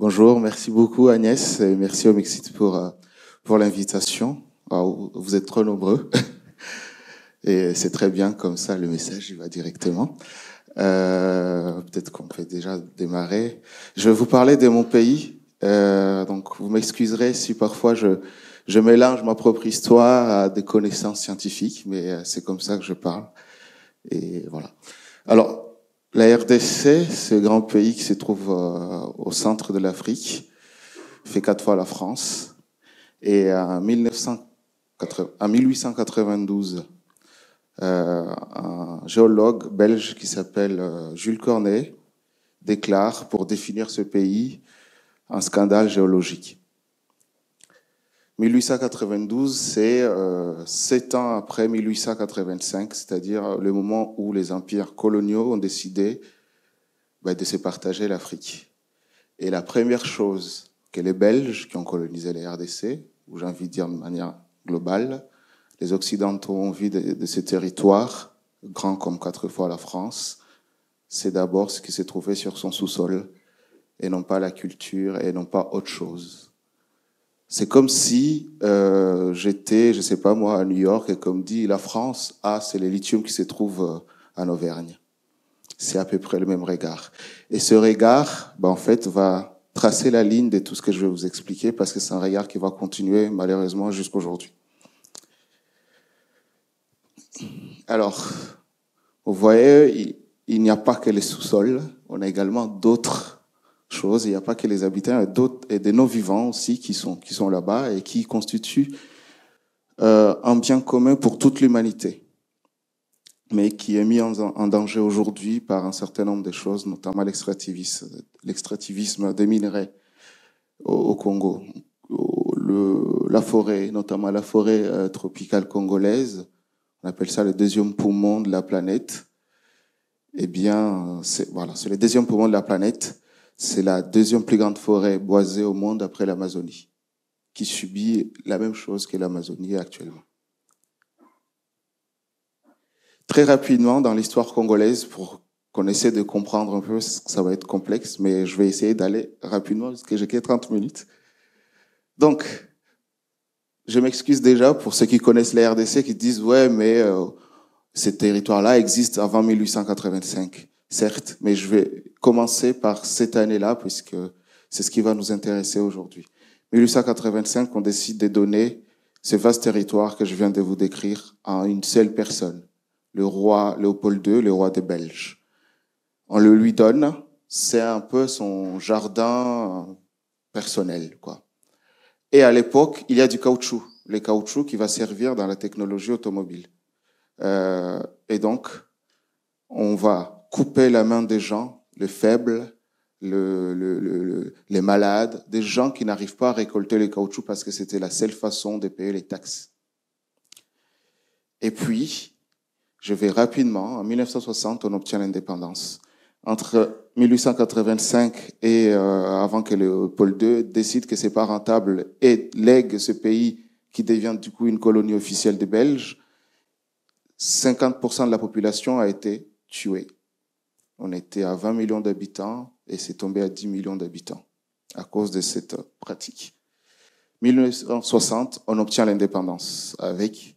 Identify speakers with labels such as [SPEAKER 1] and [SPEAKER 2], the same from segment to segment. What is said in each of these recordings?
[SPEAKER 1] Bonjour, merci beaucoup Agnès et merci au Mexit pour, euh, pour l'invitation. Ah, vous êtes trop nombreux et c'est très bien comme ça, le message il va directement. Euh, peut-être qu'on peut déjà démarrer. Je vais vous parler de mon pays, euh, donc vous m'excuserez si parfois je, je mélange ma propre histoire à des connaissances scientifiques, mais c'est comme ça que je parle. Et voilà. Alors, la RDC, ce grand pays qui se trouve euh, au centre de l'Afrique, fait quatre fois la France. Et en, 1892, euh, un géologue belge qui s'appelle euh, Jules Cornet déclare pour définir ce pays un scandale géologique. 1892, c'est euh, sept ans après 1885, c'est-à-dire le moment où les empires coloniaux ont décidé bah, de se partager l'Afrique. Et la première chose que les Belges, qui ont colonisé les RDC, ou j'ai envie de dire de manière globale, les Occidentaux ont vu de, de ces territoires, grands comme quatre fois la France, c'est d'abord ce qui s'est trouvé sur son sous-sol, et non pas la culture, et non pas autre chose. C'est comme si euh, j'étais, je sais pas moi, à New York et comme dit la France, ah, c'est les lithiums qui se trouvent euh, en Auvergne. C'est à peu près le même regard. Et ce regard, ben, en fait, va tracer la ligne de tout ce que je vais vous expliquer parce que c'est un regard qui va continuer malheureusement jusqu'aujourd'hui. Alors, vous voyez, il n'y a pas que les sous-sols, on a également d'autres il n'y a pas que les habitants, d'autres et des non-vivants aussi qui sont, qui sont là-bas et qui constituent euh, un bien commun pour toute l'humanité, mais qui est mis en, danger aujourd'hui par un certain nombre de choses, notamment l'extractivisme, l'extractivisme des minerais au, Congo, le, la forêt, notamment la forêt euh, tropicale congolaise. On appelle ça le deuxième poumon de la planète. Eh bien, c'est voilà, c'est le deuxième poumon de la planète c'est la deuxième plus grande forêt boisée au monde après l'Amazonie, qui subit la même chose que l'Amazonie actuellement. Très rapidement, dans l'histoire congolaise, pour qu'on essaie de comprendre un peu, ça va être complexe, mais je vais essayer d'aller rapidement parce que j'ai que 30 minutes. Donc, je m'excuse déjà pour ceux qui connaissent les RDC qui disent ouais, mais ce euh, ces territoires-là existent avant 1885, certes, mais je vais commencer par cette année-là, puisque c'est ce qui va nous intéresser aujourd'hui. 1885, on décide de donner ce vaste territoire que je viens de vous décrire à une seule personne, le roi Léopold II, le roi des Belges. On le lui donne, c'est un peu son jardin personnel, quoi. Et à l'époque, il y a du caoutchouc, le caoutchouc qui va servir dans la technologie automobile. Euh, et donc, on va couper la main des gens les faibles, le, le, les malades, des gens qui n'arrivent pas à récolter le caoutchouc parce que c'était la seule façon de payer les taxes. Et puis, je vais rapidement, en 1960, on obtient l'indépendance. Entre 1885 et euh, avant que le Pôle II décide que c'est pas rentable et lègue ce pays qui devient du coup une colonie officielle des Belges, 50% de la population a été tuée on était à 20 millions d'habitants et c'est tombé à 10 millions d'habitants à cause de cette pratique. 1960, on obtient l'indépendance avec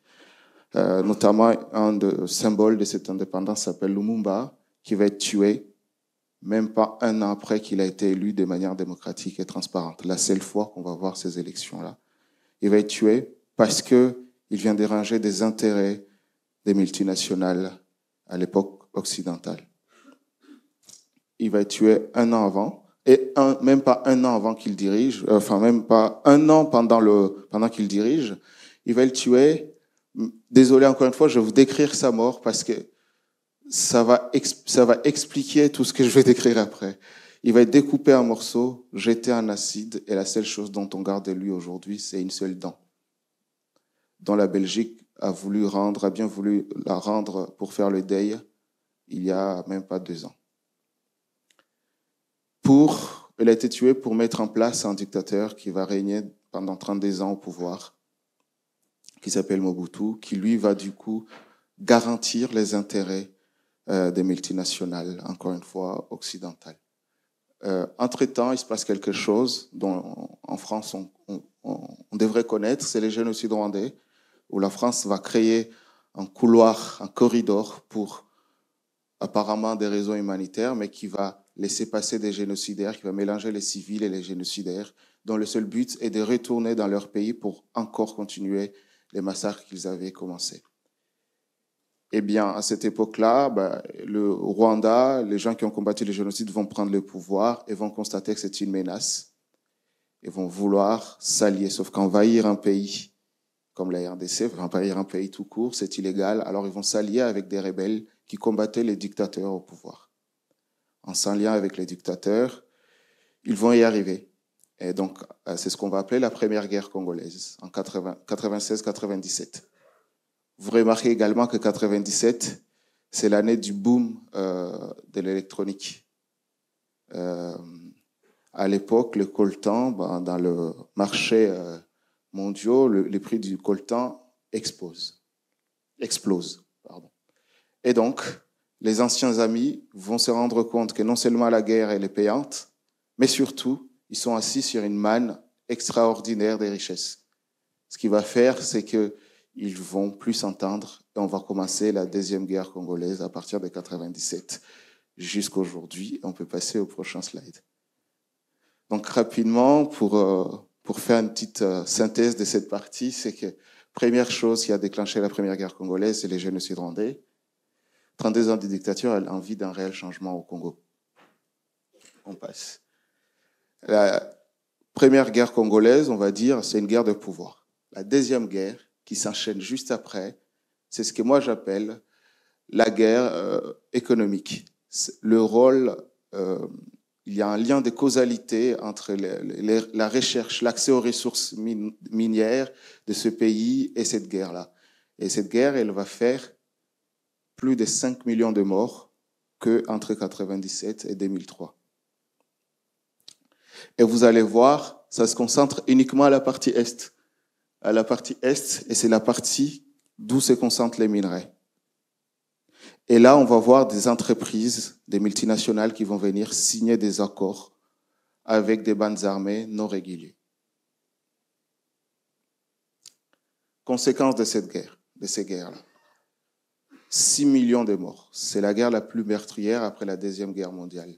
[SPEAKER 1] euh, notamment un de, euh, symbole de cette indépendance s'appelle Lumumba, qui va être tué même pas un an après qu'il a été élu de manière démocratique et transparente. La seule fois qu'on va voir ces élections-là. Il va être tué parce qu'il vient déranger des intérêts des multinationales à l'époque occidentale il va être tué un an avant, et un, même pas un an avant qu'il dirige, euh, enfin même pas un an pendant, le, pendant qu'il dirige, il va le tuer. Désolé encore une fois, je vais vous décrire sa mort parce que ça va, ça va expliquer tout ce que je vais décrire après. Il va être découpé en morceaux, jeté en acide, et la seule chose dont on garde lui aujourd'hui, c'est une seule dent. Dont la Belgique a voulu rendre, a bien voulu la rendre pour faire le deuil il y a même pas deux ans pour, elle a été tuée pour mettre en place un dictateur qui va régner pendant 32 ans au pouvoir, qui s'appelle Mobutu, qui lui va du coup garantir les intérêts euh, des multinationales, encore une fois, occidentales. Euh, entre-temps, il se passe quelque chose dont en France on, devrait connaître, c'est les génocides rwandais, où la France va créer un couloir, un corridor pour apparemment des raisons humanitaires, mais qui va laisser passer des génocidaires, qui va mélanger les civils et les génocidaires, dont le seul but est de retourner dans leur pays pour encore continuer les massacres qu'ils avaient commencés. Eh bien, à cette époque-là, bah, le Rwanda, les gens qui ont combattu les génocide vont prendre le pouvoir et vont constater que c'est une menace et vont vouloir s'allier. Sauf qu'envahir un pays comme la RDC, envahir un pays tout court, c'est illégal. Alors ils vont s'allier avec des rebelles qui combattaient les dictateurs au pouvoir en s'en lien avec les dictateurs, ils vont y arriver. Et donc, euh, c'est ce qu'on va appeler la première guerre congolaise en 96-97. Vous remarquez également que 97, c'est l'année du boom euh, de l'électronique. Euh, à l'époque, le coltan, ben, dans le marché mondial, les prix du coltan explosent. Explose, pardon. Et donc, les anciens amis vont se rendre compte que non seulement la guerre elle est payante, mais surtout, ils sont assis sur une manne extraordinaire des richesses. Ce qui va faire, c'est que ils vont plus s'entendre et on va commencer la deuxième guerre congolaise à partir de 97 jusqu'à aujourd'hui. On peut passer au prochain slide. Donc rapidement, pour, euh, pour faire une petite euh, synthèse de cette partie, c'est que première chose qui a déclenché la première guerre congolaise, c'est les génocides rwandais des ans de dictature, elle envie d'un réel changement au Congo. On passe. La première guerre congolaise, on va dire, c'est une guerre de pouvoir. La deuxième guerre, qui s'enchaîne juste après, c'est ce que moi j'appelle la guerre euh, économique. Le rôle, euh, il y a un lien de causalité entre la recherche, l'accès aux ressources minières de ce pays et cette guerre-là. Et cette guerre, elle va faire plus de 5 millions de morts entre 1997 et 2003. Et vous allez voir, ça se concentre uniquement à la partie est. À la partie est, et c'est la partie d'où se concentrent les minerais. Et là, on va voir des entreprises, des multinationales qui vont venir signer des accords avec des bandes armées non régulées. Conséquence de cette guerre, de ces guerres-là. 6 millions de morts. C'est la guerre la plus meurtrière après la Deuxième Guerre mondiale,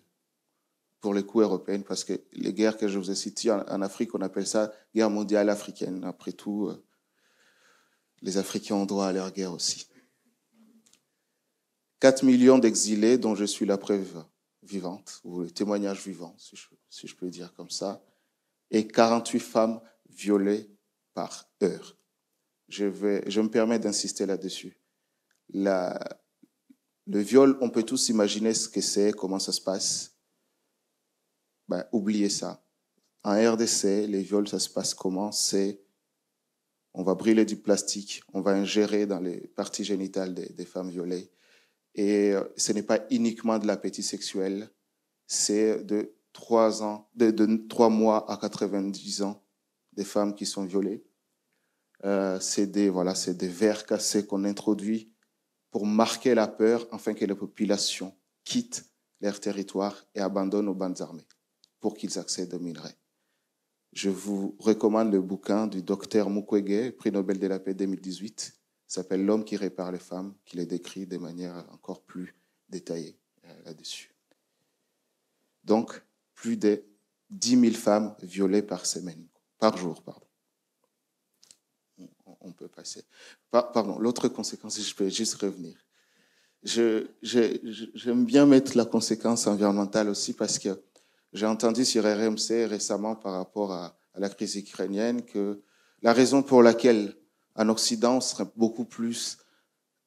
[SPEAKER 1] pour les coups européens, parce que les guerres que je vous ai citées en, Afrique, on appelle ça guerre mondiale africaine. Après tout, euh, les Africains ont droit à leur guerre aussi. 4 millions d'exilés dont je suis la preuve vivante, ou le témoignage vivant, si je, peux dire comme ça, et 48 femmes violées par heure. Je, vais, je me permets d'insister là-dessus le viol, on peut tous imaginer ce que c'est, comment ça se passe. Ben, oubliez ça. En RDC, les viols, ça se passe comment C'est on va brûler du plastique, on va ingérer dans les parties génitales des, femmes violées. Et euh, ce n'est pas uniquement de l'appétit sexuel, c'est de 3, ans, de, mois à 90 ans des femmes qui sont violées. Euh, c'est des, des verres cassés qu'on introduit pour marquer la peur afin que les populations quittent leur territoire et abandonnent aux bandes armées pour qu'ils accèdent aux minerais. Je vous recommande le bouquin du docteur Mukwege, prix Nobel de la paix 2018, s'appelle L'homme qui répare les femmes, qui les décrit de manière encore plus détaillée euh, là-dessus. Donc, plus de 10 000 femmes violées par semaine, par jour, pardon on peut passer. Pardon, l'autre conséquence, je peux juste revenir. J'aime bien mettre la conséquence environnementale aussi parce que j'ai entendu sur RMC récemment par rapport à, la crise ukrainienne que la raison pour laquelle en Occident serait beaucoup plus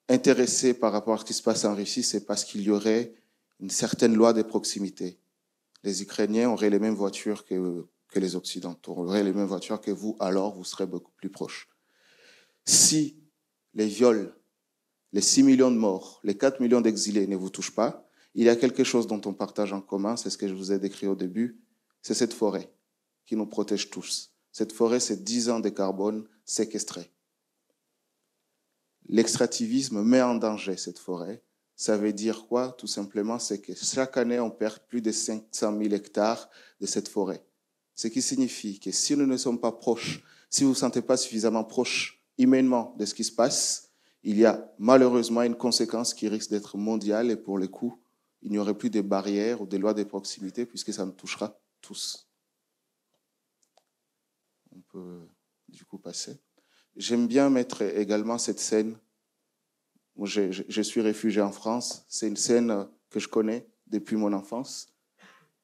[SPEAKER 1] intéressé par rapport à ce qui se passe en Russie, c'est parce qu'il y aurait une certaine loi de proximité. Les Ukrainiens auraient les mêmes voitures que, que les Occidentaux, auraient les mêmes voitures que vous, alors vous serez beaucoup plus proches si les viols, les 6 millions de morts, les 4 millions d'exilés ne vous touchent pas, il y a quelque chose dont on partage en commun, c'est ce que je vous ai décrit au début, c'est cette forêt qui nous protège tous. Cette forêt, c'est 10 ans de carbone séquestré. L'extrativisme met en danger cette forêt. Ça veut dire quoi Tout simplement, c'est que chaque année, on perd plus de 500 000 hectares de cette forêt. Ce qui signifie que si nous ne sommes pas proches, si vous ne vous sentez pas suffisamment proches humainement de ce qui se passe, il y a malheureusement une conséquence qui risque d'être mondiale et pour le coup, il n'y aurait plus de barrières ou des lois de proximité puisque ça nous touchera tous. On peut du coup passer. J'aime bien mettre également cette scène Moi, je suis réfugié en France. C'est une scène euh, que je connais depuis mon enfance.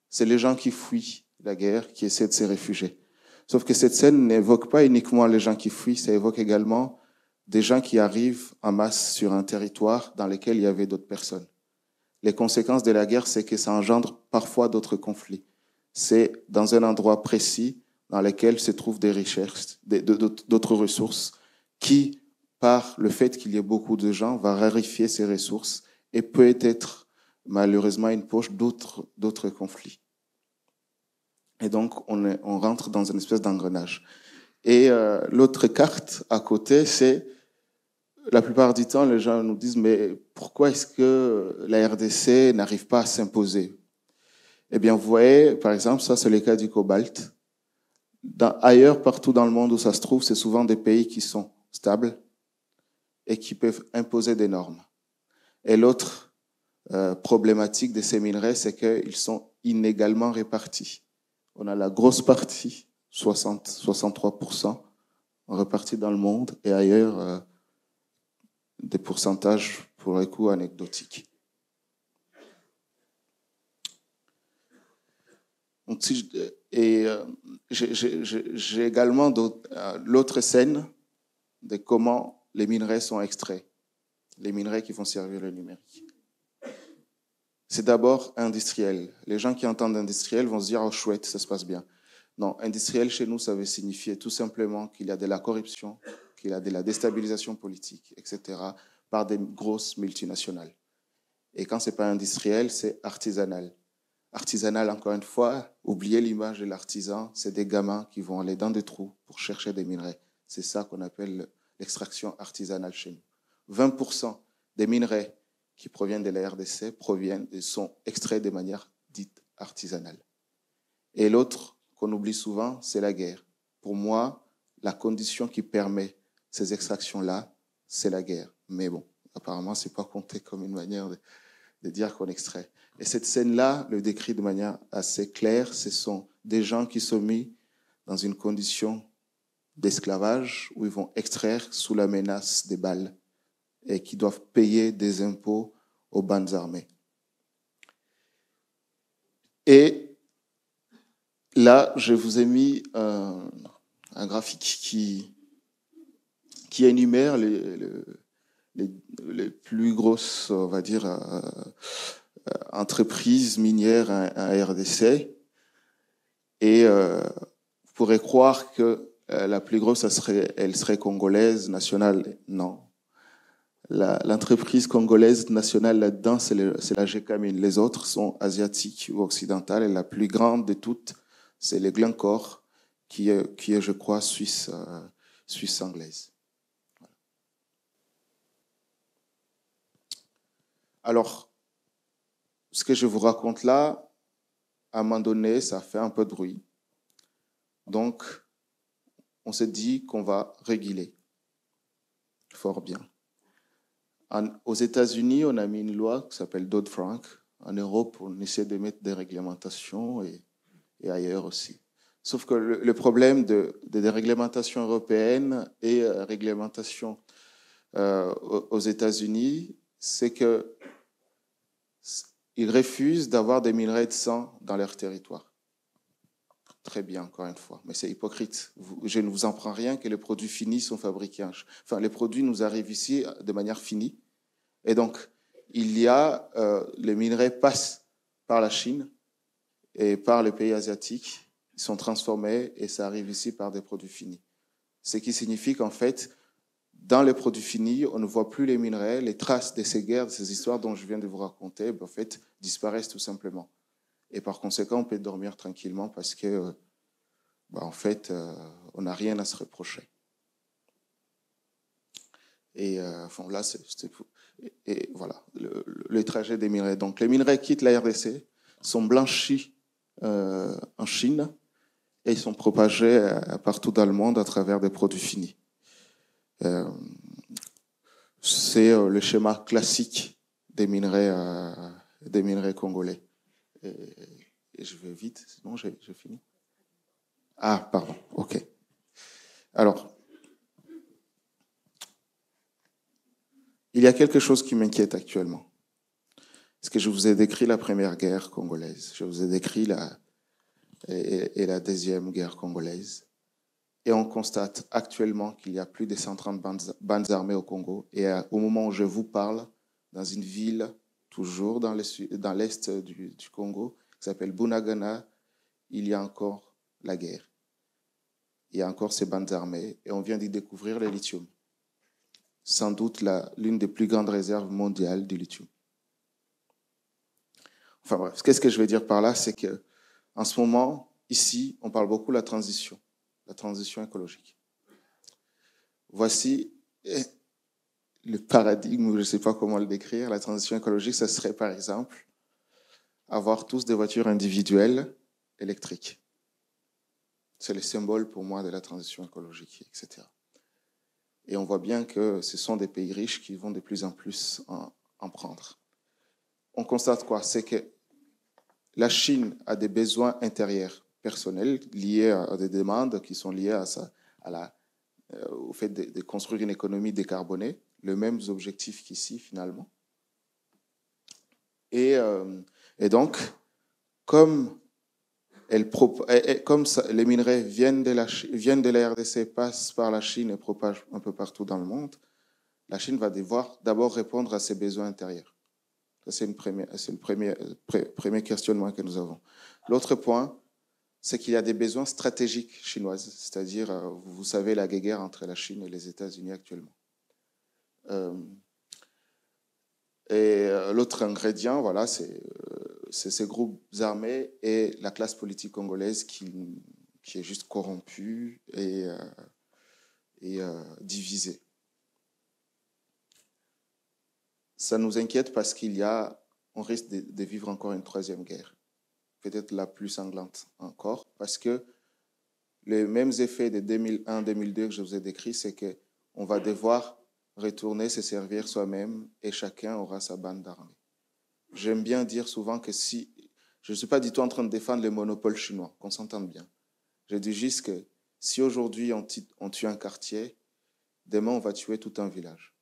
[SPEAKER 1] C'est les gens qui fuient la guerre, qui essaient de se réfugier. Sauf que cette scène n'évoque pas uniquement les gens qui fuient, ça évoque également des gens qui arrivent en masse sur un territoire dans lequel il y avait d'autres personnes. Les conséquences de la guerre, c'est que ça engendre parfois d'autres conflits. C'est dans un endroit précis dans lequel se trouvent des recherches, d'autres ressources, qui, par le fait qu'il y ait beaucoup de gens, va raréfier ces ressources et peut être malheureusement une poche d'autres conflits. Et donc, on, rentre dans une espèce d'engrenage. Et euh, l'autre carte à côté, c'est la plupart du temps, les gens nous disent, mais pourquoi est-ce que la RDC n'arrive pas à s'imposer Eh bien, vous voyez, par exemple, ça, c'est le cas du cobalt. ailleurs, partout dans le monde où ça se trouve, c'est souvent des pays qui sont stables et qui peuvent imposer des normes. Et l'autre euh, problématique de ces minerais, c'est qu'ils sont inégalement répartis. On a la grosse partie, 60, 63%, repartie dans le monde et ailleurs, euh, des pourcentages pour les coûts anecdotiques. Euh, et euh, j'ai également l'autre scène de comment les minerais sont extraits, les minerais qui vont servir le numérique c'est d'abord industriel. Les gens qui entendent industriel vont se dire, oh chouette, ça se passe bien. Non, industriel chez nous, ça veut signifier tout simplement qu'il y a de la corruption, qu'il y a de la déstabilisation politique, etc., par des grosses multinationales. Et quand n'est pas industriel, c'est artisanal. Artisanal, encore une fois, oubliez l'image de l'artisan, c'est des gamins qui vont aller dans des trous pour chercher des minerais. C'est ça qu'on appelle l'extraction artisanale chez nous. 20% des minerais qui proviennent de la RDC proviennent, sont extraits de manière dite artisanale. Et l'autre qu'on oublie souvent, c'est la guerre. Pour moi, la condition qui permet ces extractions-là, c'est la guerre. Mais bon, apparemment, ce n'est pas compté comme une manière de, de dire qu'on extrait. Et cette scène-là le décrit de manière assez claire. Ce sont des gens qui sont mis dans une condition d'esclavage où ils vont extraire sous la menace des balles et qui doivent payer des impôts aux bandes armées. Et là, je vous ai mis un, graphique qui, qui énumère les, les, plus grosses, on va dire, euh, entreprises minières en RDC. Et euh, vous pourrez croire que euh, la plus grosse, serait, elle serait congolaise, nationale. Non, l'entreprise congolaise nationale là-dedans, c'est la GKMIN. Les autres sont asiatiques ou occidentales. Et la plus grande de toutes, c'est le Glencore, qui est, qui je crois, suisse, euh, suisse anglaise. Alors, ce que je vous raconte là, à un moment donné, ça fait un peu de bruit. Donc, on s'est dit qu'on va réguler. Fort bien aux États-Unis, on a mis une loi qui s'appelle Dodd-Frank. En Europe, on essaie de mettre des réglementations et, ailleurs aussi. Sauf que le, problème de, des réglementations européennes et euh, réglementations euh, aux États-Unis, c'est qu'ils refusent d'avoir des minerais de sang dans leur territoire très bien, encore une fois. Mais c'est hypocrite. Je ne vous en prends rien que les produits finis sont fabriqués. Enfin, les produits nous arrivent ici euh, de manière finie. Et donc, il y a, euh, les minerais passent par la Chine et par les pays asiatiques. Ils sont transformés et ça arrive ici par des produits finis. Ce qui signifie qu'en fait, dans les produits finis, on ne voit plus les minerais, les traces de ces guerres, de ces histoires dont je viens de vous raconter, ben, en fait, disparaissent tout simplement. Et par conséquent, on peut dormir tranquillement parce que, euh, bah, en fait, euh, on n'a rien à se reprocher. Et voilà le, trajet des minerais. Donc, les minerais quittent la RDC, sont blanchis euh, en Chine et ils sont propagés partout dans le monde à travers des produits finis. c'est le schéma classique des minerais, des minerais congolais. Euh, je vais vite, sinon je, je finis. Ah, pardon, ok. Alors, il y a quelque chose qui m'inquiète actuellement. Parce que je vous ai décrit la première guerre congolaise, je vous ai décrit la, et, la deuxième guerre congolaise. Et on constate actuellement qu'il y a plus de 130 bandes, armées au Congo. Et euh, au moment où je vous parle, dans une ville toujours dans l'est du, Congo, qui s'appelle Bunagana, il y a encore la guerre. Il y a encore ces bandes armées et on vient d'y découvrir le lithium. Sans doute l'une des plus grandes réserves mondiales du lithium. Enfin bref, qu'est-ce que je veux dire par là C'est que en ce moment, ici, on parle beaucoup de la transition, la transition écologique. Voici eh, le paradigme, je ne sais pas comment le décrire, la transition écologique, ce serait par exemple avoir tous des voitures individuelles électriques. C'est le symbole pour moi de la transition écologique, etc. Et on voit bien que ce sont des pays riches qui vont de plus en plus en, prendre. On constate quoi C'est que la Chine a des besoins intérieurs personnels liés à des demandes qui sont liées à, ça, à la, euh, au fait de construire une économie décarbonée les mêmes objectifs qu'ici finalement. Et, euh, donc, comme, elle, comme les minerais viennent de, la, viennent de RDC, passent par la Chine et propagent un peu partout dans le monde, la Chine va devoir d'abord répondre à ses besoins intérieurs. C'est le premier, premier questionnement que nous avons. L'autre point, c'est qu'il y a des besoins stratégiques chinois. c'est-à-dire, euh, vous savez, la guerre entre la Chine et les États-Unis actuellement. Euh, et euh, l'autre ingrédient, voilà, euh, c'est ces groupes armés et la classe politique congolaise qui, est juste corrompue et, et divisée. Ça nous inquiète parce qu'il y a, on risque de, de vivre encore une troisième guerre peut-être la plus sanglante encore, parce que les mêmes effets de 2001-2002 que je vous ai décrits, c'est que on va devoir retourner se servir soi-même et chacun aura sa bande d'armée. J'aime bien dire souvent que si, je ne suis pas du tout en train de défendre le monopole chinois, qu'on s'entende bien. Je dis juste que si aujourd'hui on, tue un quartier, demain on va tuer tout un village.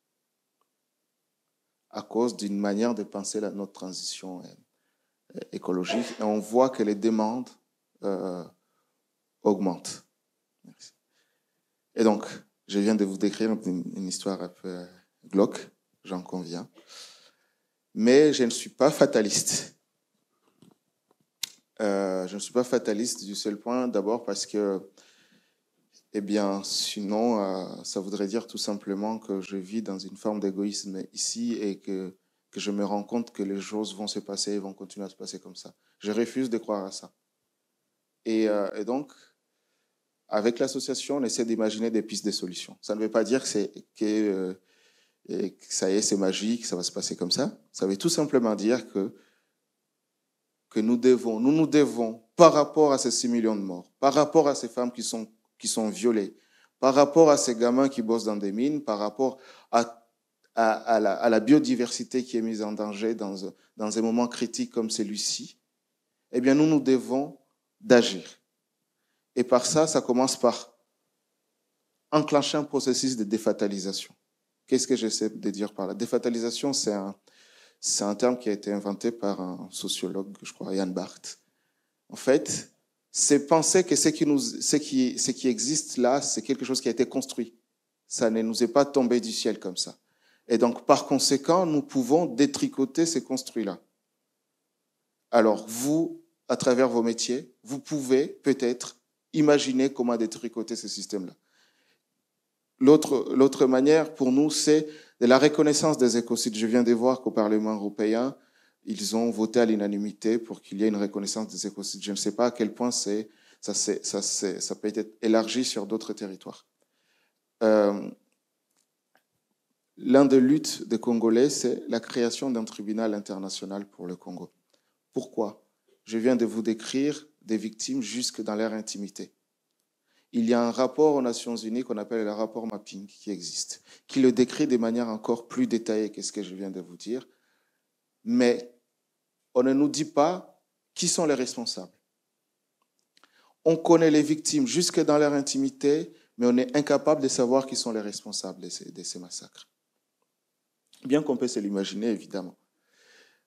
[SPEAKER 1] À cause d'une manière de penser notre transition euh, écologique. Et on voit que les demandes euh, augmentent. Merci. Et donc, je viens de vous décrire une, histoire un peu euh, glauque, j'en conviens. Mais je ne suis pas fataliste. Euh, je ne suis pas fataliste du seul point, d'abord parce que, eh bien, sinon, euh, ça voudrait dire tout simplement que je vis dans une forme d'égoïsme ici et que, que je me rends compte que les choses vont se passer et vont continuer à se passer comme ça. Je refuse de croire à ça. Et, et donc, avec l'association, on essaie d'imaginer des pistes, de solutions. Ça ne veut pas dire que, euh, que, ça y est, c'est magique, ça va se passer comme ça. Ça veut tout simplement dire que, que nous devons, nous nous devons, par rapport à ces 6 millions de morts, par rapport à ces femmes qui sont, qui sont violées, par rapport à ces gamins qui bossent dans des mines, par rapport à, la, à la, biodiversité qui est mise en danger dans, dans un moment critique comme celui-ci, eh bien, nous nous devons d'agir. Et par ça, ça commence par enclencher un processus de défatalisation. Qu'est-ce que j'essaie de dire par là Défatalisation, c'est un, c'est un terme qui a été inventé par un sociologue, je crois, Yann Barth. En fait, c'est penser que ce qui, nous, ce qui, ce qui existe là, c'est quelque chose qui a été construit. Ça ne nous est pas tombé du ciel comme ça. Et donc, par conséquent, nous pouvons détricoter ces construits-là. Alors, vous, à travers vos métiers, vous pouvez peut-être imaginer comment détricoter ce système-là. L'autre manière pour nous, c'est de la reconnaissance des écocides. Je viens de voir qu'au Parlement européen, ils ont voté à l'unanimité pour qu'il y ait une reconnaissance des écocides. Je ne sais pas à quel point ça, ça, peut être élargi sur d'autres territoires. Euh, l'un des luttes des Congolais, c'est la création d'un tribunal international pour le Congo. Pourquoi Je viens de vous décrire des victimes jusque dans leur intimité. Il y a un rapport aux Nations Unies qu'on appelle le rapport mapping qui existe, qui le décrit de manière encore plus détaillée que ce que je viens de vous dire. Mais on ne nous dit pas qui sont les responsables. On connaît les victimes jusque dans leur intimité, mais on est incapable de savoir qui sont les responsables de ces, massacres. Bien qu'on puisse l'imaginer, évidemment.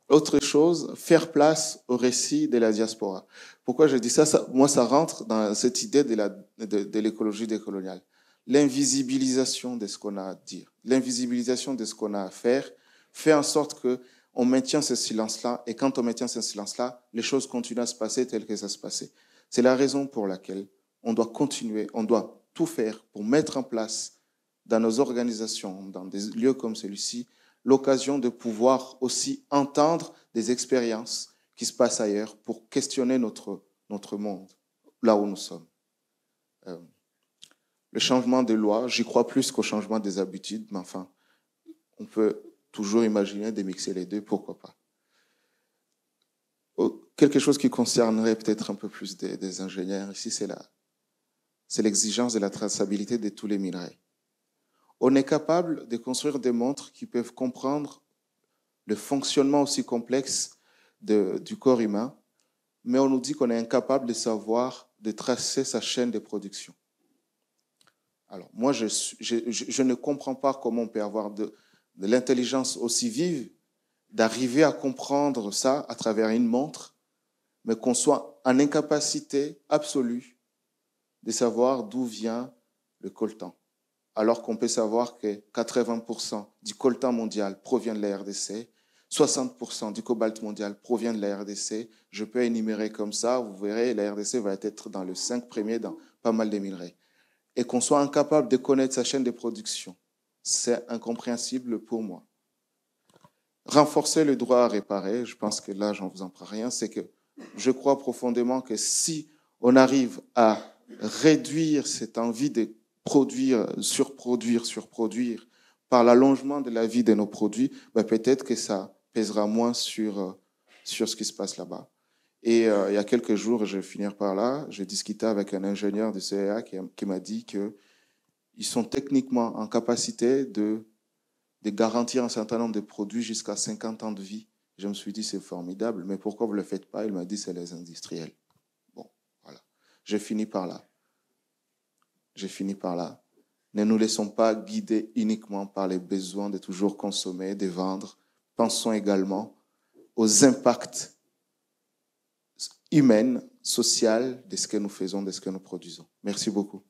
[SPEAKER 1] Autre chose, faire place au récit de la diaspora. Pourquoi je dis ça, Moi, ça rentre dans cette idée de l'écologie de, de décoloniale. L'invisibilisation de ce qu'on a à dire, l'invisibilisation de ce qu'on a à faire, fait en sorte que on maintient ce silence-là. Et quand on maintient ce silence-là, les choses continuent à se passer telles que ça se passait. C'est la raison pour laquelle on doit continuer, on doit tout faire pour mettre en place dans nos organisations, dans des lieux comme celui-ci, l'occasion de pouvoir aussi entendre des expériences qui se passent ailleurs pour questionner notre, notre monde, là où nous sommes. Euh, le changement de lois, j'y crois plus qu'au changement des habitudes, mais enfin, on peut toujours imaginer de mixer les deux, pourquoi pas. Oh, quelque chose qui concernerait peut-être un peu plus des, des ingénieurs ici, c'est l'exigence de la traçabilité de tous les minerais on est capable de construire des montres qui peuvent comprendre le fonctionnement aussi complexe du corps humain, mais on nous dit qu'on est incapable de savoir, de tracer sa chaîne de production. Alors, moi, je, ne comprends pas comment on peut avoir de, de l'intelligence aussi vive, d'arriver à comprendre ça à travers une montre, mais qu'on soit en incapacité absolue de savoir d'où vient le coltan alors qu'on peut savoir que 80% du coltan mondial provient de la RDC, 60% du cobalt mondial provient de la RDC. Je peux énumérer comme ça, vous verrez, la RDC va être dans le 5 premier dans pas mal des minerais. Et qu'on soit incapable de connaître sa chaîne de production, c'est incompréhensible pour moi. Renforcer le droit à réparer, je pense que là, j'en vous en prends rien, c'est que je crois profondément que si on arrive à réduire cette envie de produire, surproduire, surproduire par l'allongement de la vie de nos produits, ben, peut-être que ça pèsera moins sur, euh, sur ce qui se passe là-bas. Et euh, il y a quelques jours, je vais finir par là, j'ai discuté avec un ingénieur du CEA qui, m'a dit qu'ils sont techniquement en capacité de, de garantir un certain nombre de produits jusqu'à 50 ans de vie. Je me suis dit, c'est formidable, mais pourquoi vous ne le faites pas Il m'a dit, c'est les industriels. Bon, voilà. J'ai fini par là. J'ai fini par là. Ne nous laissons pas guider uniquement par les besoins de toujours consommer, de vendre. Pensons également aux impacts humains, sociaux de ce que nous faisons, de ce que nous produisons. Merci beaucoup.